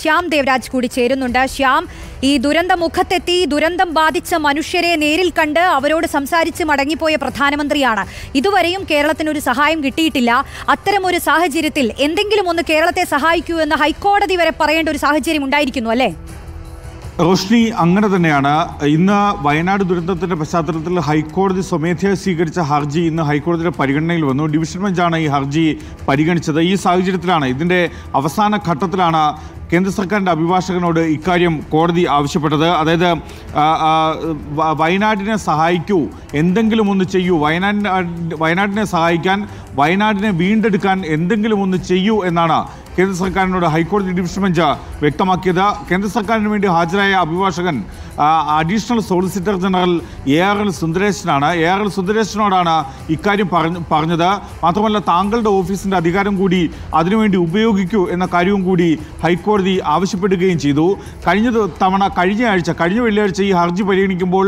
ശ്യാം ദേവരാജ് കൂടി ചേരുന്നുണ്ട് ശ്യാം ഈ ദുരന്ത മുഖത്തെത്തി ദുരന്തം ബാധിച്ച മനുഷ്യരെ നേരിൽ കണ്ട് അവരോട് സംസാരിച്ച് മടങ്ങിപ്പോയ പ്രധാനമന്ത്രിയാണ് ഇതുവരെയും കേരളത്തിന് ഒരു സഹായം കിട്ടിയിട്ടില്ല അത്തരമൊരു സാഹചര്യത്തിൽ എന്തെങ്കിലും ഒന്ന് കേരളത്തെ സഹായിക്കൂ എന്ന് ഹൈക്കോടതി വരെ പറയേണ്ട ഒരു സാഹചര്യം ഉണ്ടായിരിക്കുന്നു അല്ലേ റോഷ്നി അങ്ങനെ തന്നെയാണ് ഇന്ന് വയനാട് ദുരന്തത്തിന്റെ പശ്ചാത്തലത്തിൽ ഹൈക്കോടതി സ്വമേധയാ സ്വീകരിച്ച ഹർജി ഇന്ന് ഹൈക്കോടതിയുടെ പരിഗണനയിൽ വന്നു ഡിവിഷൻ ബെഞ്ചാണ് ഈ ഹർജി പരിഗണിച്ചത് ഈ സാഹചര്യത്തിലാണ് ഇതിന്റെ അവസാന ഘട്ടത്തിലാണ് കേന്ദ്ര സർക്കാരിൻ്റെ അഭിഭാഷകനോട് ഇക്കാര്യം കോടതി ആവശ്യപ്പെട്ടത് അതായത് വയനാടിനെ സഹായിക്കൂ എന്തെങ്കിലും ഒന്ന് ചെയ്യൂ വയനാടിനെ വയനാടിനെ സഹായിക്കാൻ വയനാടിനെ വീണ്ടെടുക്കാൻ എന്തെങ്കിലും ഒന്ന് ചെയ്യൂ എന്നാണ് കേന്ദ്ര സർക്കാരിനോട് ഹൈക്കോടതി ഡിവിഷൻ ബെഞ്ച് വ്യക്തമാക്കിയത് കേന്ദ്ര സർക്കാരിന് വേണ്ടി ഹാജരായ അഭിഭാഷകൻ additional solicitor general A R L സുന്ദരേശനാണ് എ ആർ എൽ സുന്ദരേശനോടാണ് ഇക്കാര്യം പറഞ്ഞു പറഞ്ഞത് മാത്രമല്ല താങ്കളുടെ ഓഫീസിൻ്റെ അധികാരം കൂടി അതിനുവേണ്ടി ഉപയോഗിക്കൂ എന്ന കാര്യവും കൂടി ഹൈക്കോടതി ആവശ്യപ്പെടുകയും ചെയ്തു കഴിഞ്ഞ തവണ കഴിഞ്ഞ ആഴ്ച കഴിഞ്ഞ വെള്ളിയാഴ്ച ഈ ഹർജി പരിഗണിക്കുമ്പോൾ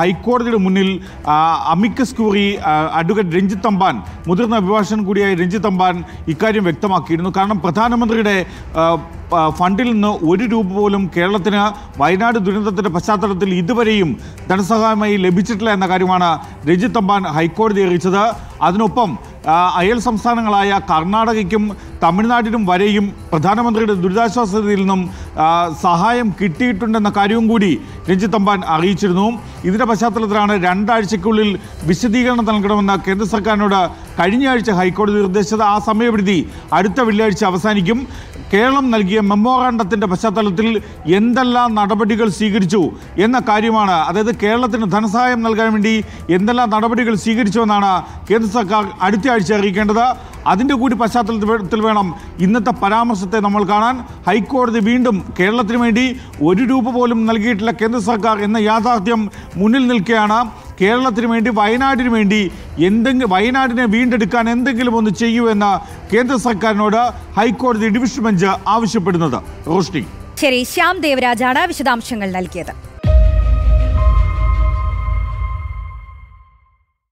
ഹൈക്കോടതിയുടെ മുന്നിൽ amicus curiae advocate Ranjith Thampan മുതിർന്ന അഭിഭാഷകൻ കൂടിയായ രഞ്ജിത്ത് തമ്പാൻ ഇക്കാര്യം വ്യക്തമാക്കിയിരുന്നു കാരണം പ്രധാനമന്ത്രിയുടെ ഫണ്ടിൽ നിന്ന് ഒരു രൂപ പോലും കേരളത്തിന് വയനാട് ദുരന്ത ആവശ്യപ്പെട്ടതിൻ്റെ പശ്ചാത്തലത്തിൽ ഇതുവരെയും ധനസഹായമായി ലഭിച്ചിട്ടില്ല എന്ന കാര്യമാണ് രഞ്ജിത്ത് തമ്പാൻ ഹൈക്കോടതി അറിയിച്ചത് അതിനൊപ്പം അയൽ സംസ്ഥാനങ്ങളായ കർണാടകയ്ക്കും തമിഴ്നാട്ടിനും വരെയും പ്രധാനമന്ത്രിയുടെ ദുരിതാശ്വാസ നിധിയിൽ നിന്നും സഹായം കിട്ടിയിട്ടുണ്ടെന്ന കാര്യവും കൂടി രഞ്ജിത്ത് തമ്പാൻ അറിയിച്ചിരുന്നു ഇതിൻ്റെ പശ്ചാത്തലത്തിലാണ് രണ്ടാഴ്ചയ്ക്കുള്ളിൽ വിശദീകരണം നൽകണമെന്ന് കേന്ദ്ര സർക്കാരിനോട് കഴിഞ്ഞ ആഴ്ച ഹൈക്കോടതി നിർദ്ദേശിച്ചത് ആ സമയപരിധി അടുത്ത വെള്ളിയാഴ്ച അവസാനിക്കും കേരളം നൽകിയ മെമ്മോറാണ്ടത്തിൻ്റെ പശ്ചാത്തലത്തിൽ എന്തെല്ലാം നടപടികൾ സ്വീകരിച്ചു എന്ന കാര്യമാണ് അതായത് കേരളത്തിന് ധനസഹായം നൽകാൻ വേണ്ടി എന്തെല്ലാം നടപടികൾ സ്വീകരിച്ചുവെന്നാണ് കേന്ദ്ര സർക്കാർ അടുത്ത ആഴ്ച അറിയിക്കേണ്ടത് അതിൻ്റെ കൂടി പശ്ചാത്തലത്തിൽ വേണം ഇന്നത്തെ പരാമർശത്തെ നമ്മൾ കാണാൻ ഹൈക്കോടതി വീണ്ടും കേരളത്തിന് വേണ്ടി ഒരു രൂപ പോലും നൽകിയിട്ടില്ല കേന്ദ്ര സർക്കാർ എന്ന യാഥാർത്ഥ്യം മുന്നിൽ നിൽക്കുകയാണ് കേരളത്തിന് വേണ്ടി വയനാടിന് വേണ്ടി എന്തെങ്കിലും വയനാടിനെ വീണ്ടെടുക്കാൻ എന്തെങ്കിലും ഒന്ന് ചെയ്യൂ കേന്ദ്ര സർക്കാരിനോട് ഹൈക്കോടതി ഡിവിഷൻ ബെഞ്ച് ആവശ്യപ്പെടുന്നത് റോഷ്നി ശരി ശ്യാം ദേവരാജാണ് വിശദാംശങ്ങൾ നൽകിയത്